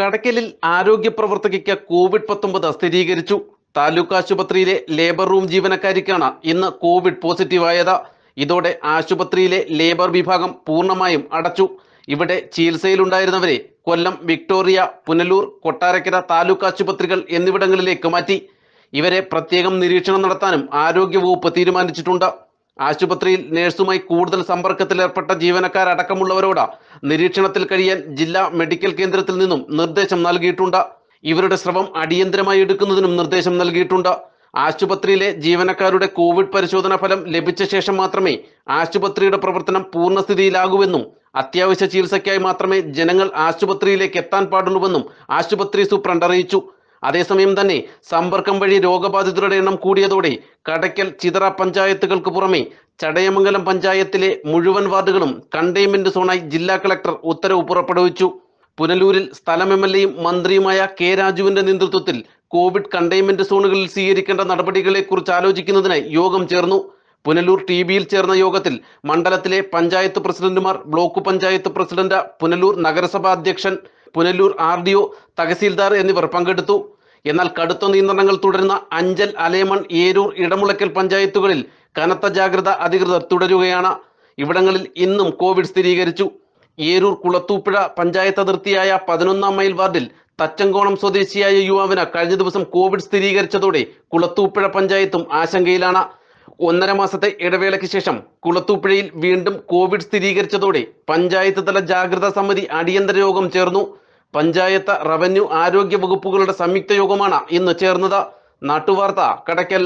കടക്കലിൽ ആരോഗ്യ പ്രവർത്തകയ്ക്ക് കോവിഡ് പത്തൊമ്പത് സ്ഥിരീകരിച്ചു താലൂക്ക് ആശുപത്രിയിലെ ലേബർ റൂം ജീവനക്കാരിക്കാണ് ഇന്ന് കോവിഡ് പോസിറ്റീവായത് ഇതോടെ ആശുപത്രിയിലെ ലേബർ വിഭാഗം പൂർണ്ണമായും അടച്ചു ഇവിടെ ചികിത്സയിലുണ്ടായിരുന്നവരെ കൊല്ലം വിക്ടോറിയ പുനലൂർ കൊട്ടാരക്കര താലൂക്ക് ആശുപത്രികൾ എന്നിവിടങ്ങളിലേക്ക് മാറ്റി ഇവരെ പ്രത്യേകം നിരീക്ഷണം നടത്താനും ആരോഗ്യവകുപ്പ് തീരുമാനിച്ചിട്ടുണ്ട് ആശുപത്രിയിൽ നേഴ്സുമായി കൂടുതൽ സമ്പർക്കത്തിലേർപ്പെട്ട ജീവനക്കാരടക്കമുള്ളവരോട് നിരീക്ഷണത്തിൽ കഴിയാൻ ജില്ലാ മെഡിക്കൽ കേന്ദ്രത്തിൽ നിന്നും നിർദ്ദേശം നൽകിയിട്ടുണ്ട് ഇവരുടെ ശ്രമം അടിയന്തരമായി എടുക്കുന്നതിനും നിർദ്ദേശം നൽകിയിട്ടുണ്ട് ആശുപത്രിയിലെ ജീവനക്കാരുടെ കോവിഡ് പരിശോധനാ ഫലം ലഭിച്ച ശേഷം മാത്രമേ ആശുപത്രിയുടെ പ്രവർത്തനം പൂർണ്ണസ്ഥിതിയിലാകൂവെന്നും അത്യാവശ്യ ചികിത്സയ്ക്കായി മാത്രമേ ജനങ്ങൾ ആശുപത്രിയിലേക്ക് എത്താൻ പാടുള്ളൂവെന്നും ആശുപത്രി സൂപ്രണ്ട് അറിയിച്ചു അതേസമയം തന്നെ സമ്പർക്കം വഴി രോഗബാധിതരുടെ എണ്ണം കൂടിയതോടെ കടയ്ക്കൽ ചിതറ പഞ്ചായത്തുകൾക്ക് പുറമെ ചടയമംഗലം പഞ്ചായത്തിലെ മുഴുവൻ വാർഡുകളും കണ്ടെയ്ൻമെന്റ് സോണായി ജില്ലാ കളക്ടർ ഉത്തരവ് പുറപ്പെടുവിച്ചു പുനലൂരിൽ സ്ഥലം എം എൽ എയും മന്ത്രിയുമായ കെ രാജുവിന്റെ നേതൃത്വത്തിൽ കോവിഡ് കണ്ടെയ്ൻമെന്റ് സോണുകളിൽ സ്വീകരിക്കേണ്ട നടപടികളെക്കുറിച്ച് ആലോചിക്കുന്നതിനായി യോഗം ചേർന്നു പുനലൂർ ടി ബിയിൽ ചേർന്ന യോഗത്തിൽ മണ്ഡലത്തിലെ പഞ്ചായത്ത് പ്രസിഡന്റുമാർ ബ്ലോക്ക് പഞ്ചായത്ത് പ്രസിഡന്റ് പുനലൂർ നഗരസഭാ അധ്യക്ഷൻ Punalur R D O tahsildar എന്നിവർ പങ്കെടുത്തു എന്നാൽ കടുത്ത നിയന്ത്രണങ്ങൾ തുടരുന്ന അഞ്ചൽ അലേമൺ ഏരൂർ ഇടമുളയ്ക്കൽ പഞ്ചായത്തുകളിൽ കനത്ത ജാഗ്രത അധികൃതർ തുടരുകയാണ് ഇവിടങ്ങളിൽ ഇന്നും കോവിഡ് സ്ഥിരീകരിച്ചു ഏരൂർ കുളത്തൂപ്പുഴ പഞ്ചായത്ത് അതിർത്തിയായ പതിനൊന്നാം മൈൽ വാർഡിൽ തച്ചങ്കോണം സ്വദേശിയായ യുവാവിന് കഴിഞ്ഞ ദിവസം കോവിഡ് സ്ഥിരീകരിച്ചതോടെ കുളത്തൂപ്പുഴ പഞ്ചായത്തും ആശങ്കയിലാണ് ഒന്നര മാസത്തെ ഇടവേളയ്ക്ക് ശേഷം കുളത്തൂപ്പുഴയിൽ വീണ്ടും കോവിഡ് സ്ഥിരീകരിച്ചതോടെ പഞ്ചായത്ത് തല ജാഗ്രതാ സമിതി അടിയന്തര യോഗം ചേർന്നു പഞ്ചായത്ത് റവന്യൂ ആരോഗ്യ വകുപ്പുകളുടെ സംയുക്ത യോഗമാണ് ഇന്ന് ചേർന്നത് നാട്ടുവാർത്ത കടയ്ക്കൽ